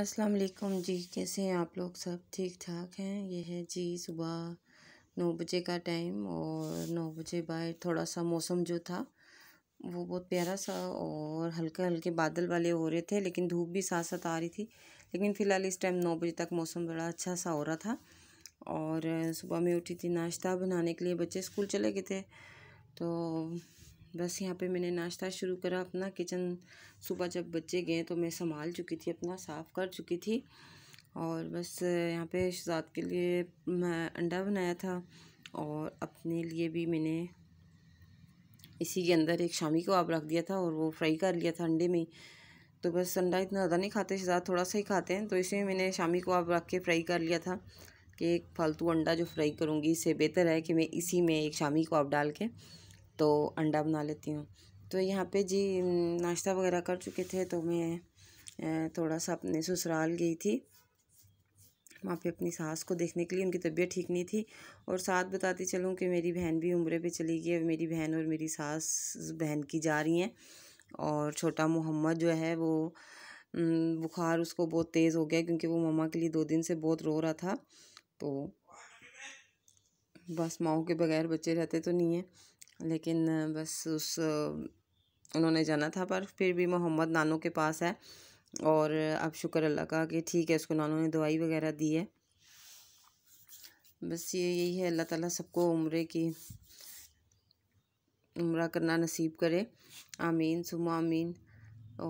अस्सलाम वालेकुम जी कैसे हैं आप लोग सब ठीक ठाक हैं ये है जी सुबह नौ बजे का टाइम और नौ बजे बाय थोड़ा सा मौसम जो था वो बहुत प्यारा सा और हल्के हल्के बादल वाले हो रहे थे लेकिन धूप भी साथ साथ आ रही थी लेकिन फ़िलहाल इस टाइम नौ बजे तक मौसम बड़ा अच्छा सा हो रहा था और सुबह में उठी थी नाश्ता बनाने के लिए बच्चे स्कूल चले गए थे तो बस यहाँ पे मैंने नाश्ता शुरू करा अपना किचन सुबह जब बच्चे गए तो मैं संभाल चुकी थी अपना साफ़ कर चुकी थी और बस यहाँ पे शहजाद के लिए मैं अंडा बनाया था और अपने लिए भी मैंने इसी के अंदर एक शामी कबाब रख दिया था और वो फ्राई कर लिया था अंडे में तो बस अंडा इतना ज़्यादा नहीं खाते शहजाद थोड़ा सा ही खाते हैं तो इसमें मैंने शामी कबाब रख के फ्राई कर लिया था कि एक फालतू अंडा जो फ्राई करूँगी इससे बेहतर है कि मैं इसी में एक शामी कबाब डाल के तो अंडा बना लेती हूँ तो यहाँ पे जी नाश्ता वगैरह कर चुके थे तो मैं थोड़ा सा अपने ससुराल गई थी वहाँ पे अपनी सास को देखने के लिए उनकी तबीयत ठीक नहीं थी और साथ बताती चलूँ कि मेरी बहन भी उम्र पे चली गई है मेरी बहन और मेरी सास बहन की जा रही हैं और छोटा मोहम्मद जो है वो बुखार उसको बहुत तेज़ हो गया क्योंकि वो मम्मा के लिए दो दिन से बहुत रो रहा था तो बस माओ के बगैर बच्चे रहते तो नहीं हैं लेकिन बस उस उन्होंने जाना था पर फिर भी मोहम्मद नानू के पास है और अब शुक्र अल्लाह का कि ठीक है उसको नानू ने दवाई वगैरह दी है बस ये यही है अल्लाह ताला सबको उम्र की उम्र करना नसीब करे आमीन सुम आमीन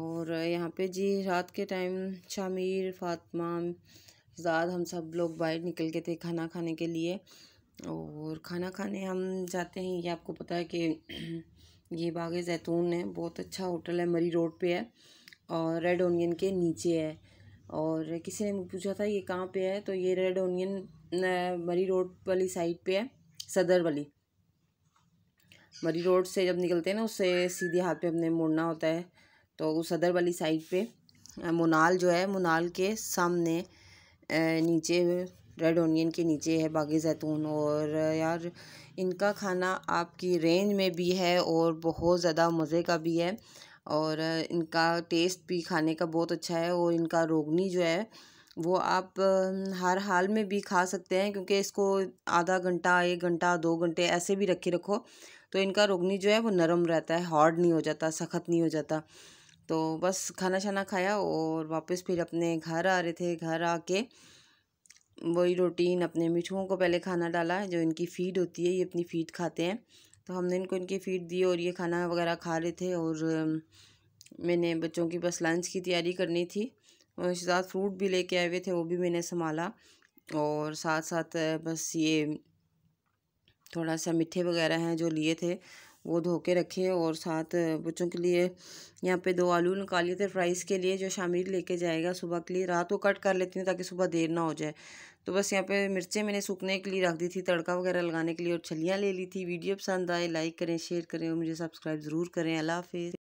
और यहाँ पे जी रात के टाइम शामिर फातमा जाद हम सब लोग बाहर निकल के थे खाना खाने के लिए और खाना खाने हम जाते हैं ये आपको पता है कि ये बाग जैतून है बहुत अच्छा होटल है मरी रोड पे है और रेड ओनियन के नीचे है और किसी ने पूछा था ये कहाँ पे है तो ये रेड ओनियन मरी रोड वाली साइड पे है सदर वाली मरी रोड से जब निकलते हैं ना उससे सीधे हाथ पे हमने मुड़ना होता है तो उस सदर वाली साइड पे मोनाल जो है मोनाल के सामने नीचे रेड ओनियन के नीचे है बागी जैतून और यार इनका खाना आपकी रेंज में भी है और बहुत ज़्यादा मज़े का भी है और इनका टेस्ट भी खाने का बहुत अच्छा है और इनका रोगनी जो है वो आप हर हाल में भी खा सकते हैं क्योंकि इसको आधा घंटा एक घंटा दो घंटे ऐसे भी रखे रखो तो इनका रोगनी जो है वो नरम रहता है हार्ड नहीं हो जाता सख्त नहीं हो जाता तो बस खाना शाना खाया और वापस फिर अपने घर आ रहे थे घर आके वही रोटीन अपने मिठुओं को पहले खाना डाला जो इनकी फ़ीड होती है ये अपनी फ़ीड खाते हैं तो हमने इनको इनकी फ़ीड दी और ये खाना वगैरह खा रहे थे और मैंने बच्चों की बस लंच की तैयारी करनी थी और साथ फ्रूट भी लेके आए हुए थे वो भी मैंने संभाला और साथ साथ बस ये थोड़ा सा मिठे वगैरह हैं जो लिए थे वो धो के रखे और साथ बच्चों के लिए यहाँ पे दो आलू निकाले थे फ्राइज़ के लिए जो शामिल लेके जाएगा सुबह के लिए रात को कट कर लेती हूँ ताकि सुबह देर ना हो जाए तो बस यहाँ पे मिर्चें मैंने सूखने के लिए रख दी थी तड़का वगैरह लगाने के लिए और छलियाँ ले ली थी वीडियो पसंद आए लाइक करें शेयर करें और मुझे सब्सक्राइब ज़रूर करें अला हाफिज़